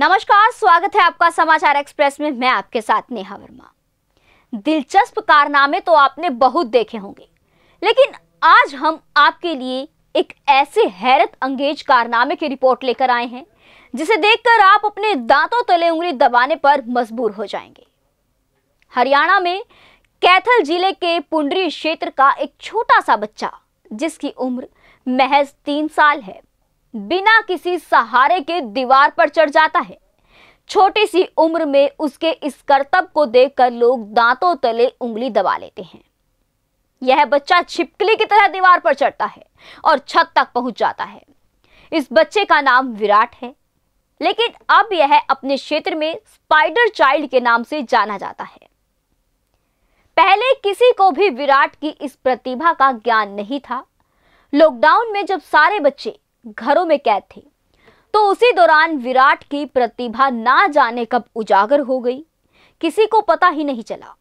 नमस्कार स्वागत है आपका समाचार एक्सप्रेस में मैं आपके साथ नेहा वर्मा दिलचस्प कारनामे तो आपने बहुत देखे होंगे लेकिन आज हम आपके लिए एक ऐसे हैरत अंगेज कारनामे की रिपोर्ट लेकर आए हैं जिसे देखकर आप अपने दांतों तले उंगली दबाने पर मजबूर हो जाएंगे हरियाणा में कैथल जिले के पुंडरी क्षेत्र का एक छोटा सा बच्चा जिसकी उम्र महज तीन साल है बिना किसी सहारे के दीवार पर चढ़ जाता है छोटी सी उम्र में उसके इस करतब को देखकर लोग दांतों तले उंगली दबा लेते हैं यह बच्चा छिपकली की तरह दीवार पर चढ़ता है और छत तक पहुंच जाता है इस बच्चे का नाम विराट है लेकिन अब यह अपने क्षेत्र में स्पाइडर चाइल्ड के नाम से जाना जाता है पहले किसी को भी विराट की इस प्रतिभा का ज्ञान नहीं था लॉकडाउन में जब सारे बच्चे घरों में कैद थे तो उसी दौरान विराट की प्रतिभा ना जाने कब उजागर हो गई किसी को पता ही नहीं चला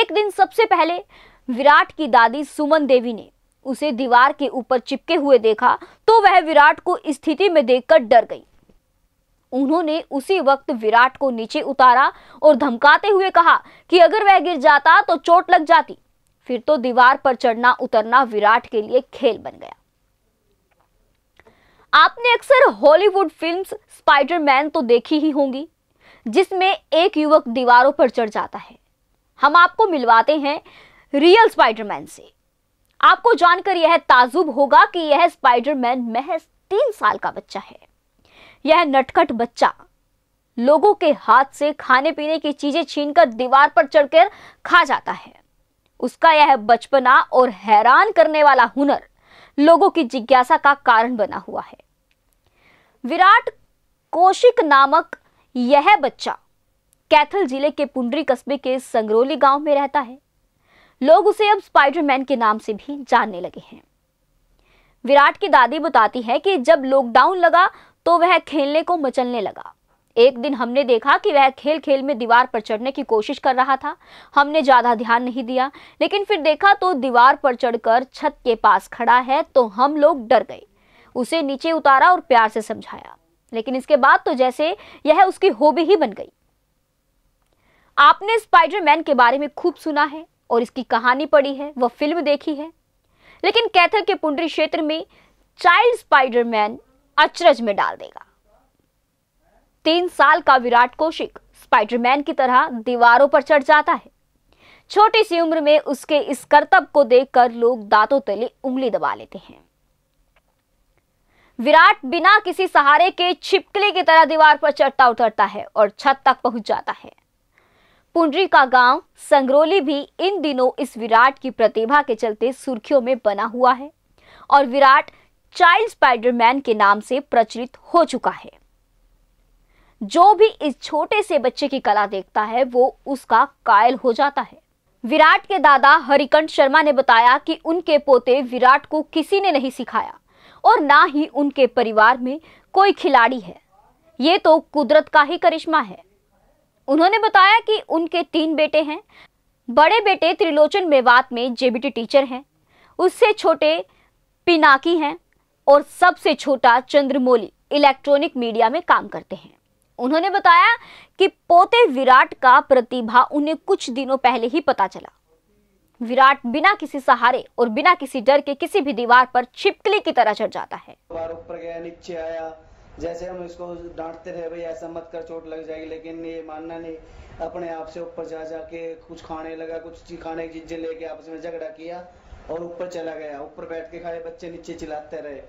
एक दिन सबसे पहले विराट की दादी सुमन देवी ने उसे दीवार के ऊपर चिपके हुए देखा तो वह विराट को स्थिति में देखकर डर गई उन्होंने उसी वक्त विराट को नीचे उतारा और धमकाते हुए कहा कि अगर वह गिर जाता तो चोट लग जाती फिर तो दीवार पर चढ़ना उतरना विराट के लिए खेल बन गया आपने अक्सर हॉलीवुड फिल्म्स स्पाइडरमैन तो देखी ही होंगी जिसमें एक युवक दीवारों पर चढ़ जाता है हम आपको मिलवाते हैं रियल स्पाइडरमैन से आपको जानकर यह ताजुब होगा कि यह स्पाइडरमैन महज तीन साल का बच्चा है यह नटखट बच्चा लोगों के हाथ से खाने पीने की चीजें छीनकर दीवार पर चढ़कर खा जाता है उसका यह बचपना और हैरान करने वाला हुनर लोगों की जिज्ञासा का कारण बना हुआ है विराट कोशिक नामक यह बच्चा कैथल जिले के पुंडरी कस्बे के संगरोली गांव में रहता है लोग उसे अब स्पाइडरमैन के नाम से भी जानने लगे हैं विराट की दादी बताती है कि जब लॉकडाउन लगा तो वह खेलने को मचलने लगा एक दिन हमने देखा कि वह खेल खेल में दीवार पर चढ़ने की कोशिश कर रहा था हमने ज़्यादा ध्यान नहीं दिया लेकिन फिर देखा तो दीवार पर चढ़कर छत के पास खड़ा है तो हम लोग डर गए उसे नीचे उतारा और प्यार से समझाया लेकिन इसके बाद तो जैसे यह उसकी हॉबी ही बन गई आपने स्पाइडरमैन के बारे में खूब सुना है और इसकी कहानी पढ़ी है वह फिल्म देखी है लेकिन कैथल के पुंडरी क्षेत्र में चाइल्ड स्पाइडरमैन अचरज में डाल देगा तीन साल का विराट कौशिक स्पाइडरमैन की तरह दीवारों पर चढ़ जाता है छोटी सी उम्र में उसके इस करतब को देखकर लोग दांतों तले उंगली दबा लेते हैं विराट बिना किसी सहारे के छिपकली की तरह दीवार पर चढ़ता उतरता है और छत तक पहुंच जाता है पुंडरी का गांव संगरोली भी इन दिनों इस विराट की प्रतिभा के चलते सुर्खियों में बना हुआ है और विराट चाइल्ड स्पाइडरमैन के नाम से प्रचलित हो चुका है जो भी इस छोटे से बच्चे की कला देखता है वो उसका कायल हो जाता है विराट के दादा हरिकंठ शर्मा ने बताया कि उनके पोते विराट को किसी ने नहीं सिखाया और ना ही उनके परिवार में कोई खिलाड़ी है ये तो कुदरत का ही करिश्मा है उन्होंने बताया कि उनके तीन बेटे हैं बड़े बेटे त्रिलोचन मेवात में जेबीटी टीचर हैं उससे छोटे पिनाकी हैं और सबसे छोटा चंद्रमोली इलेक्ट्रॉनिक मीडिया में काम करते हैं उन्होंने बताया कि पोते विराट का प्रतिभा उन्हें कुछ दिनों पहले ही पता चला विराट बिना किसी सहारे और बिना किसी डर के किसी भी दीवार पर छिपकली की तरह चढ़ जाता है ऊपर गया नीचे आया जैसे हम इसको डांटते रहे भाई ऐसा मत कर चोट लग जाएगी लेकिन ये मानना नहीं अपने आप से ऊपर जा जाके कुछ खाने लगा कुछ खाने की चीजें लेके आपस में झगड़ा किया और ऊपर चला गया ऊपर बैठ के खाए बच्चे नीचे चिल्लाते रहे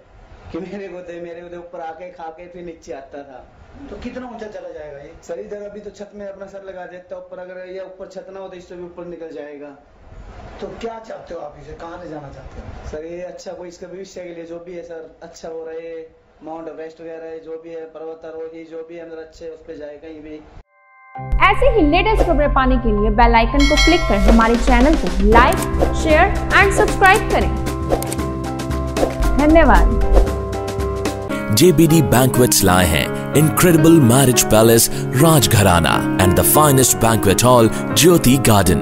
कि मेरे दे मेरे दे ऊपर आके खा के फिर नीचे आता था तो कितना ऊंचा चला जाएगा ये सर इधर अभी तो छत में अपना सर लगा देता ऊपर अगर ये ऊपर छत ना हो तो इससे भी ऊपर निकल जाएगा तो क्या चाहते हो आप इसे कहाँ ले जाना चाहते हो सर ये अच्छा कोई इसके भविष्य के लिए जो भी है सर अच्छा हो रहे माउंट एवरेस्ट वगैरह जो भी है पर्वतारोही जो भी अंदर अच्छे उस पर जाए कहीं भी ऐसे ही लेटेस्ट खबरें पाने के लिए बेल आइकन को क्लिक कर हमारे चैनल को लाइक शेयर एंड सब्सक्राइब करें धन्यवाद JBD Banquets lie हैं incredible marriage palace Rajgharana and the finest banquet hall Jyoti Garden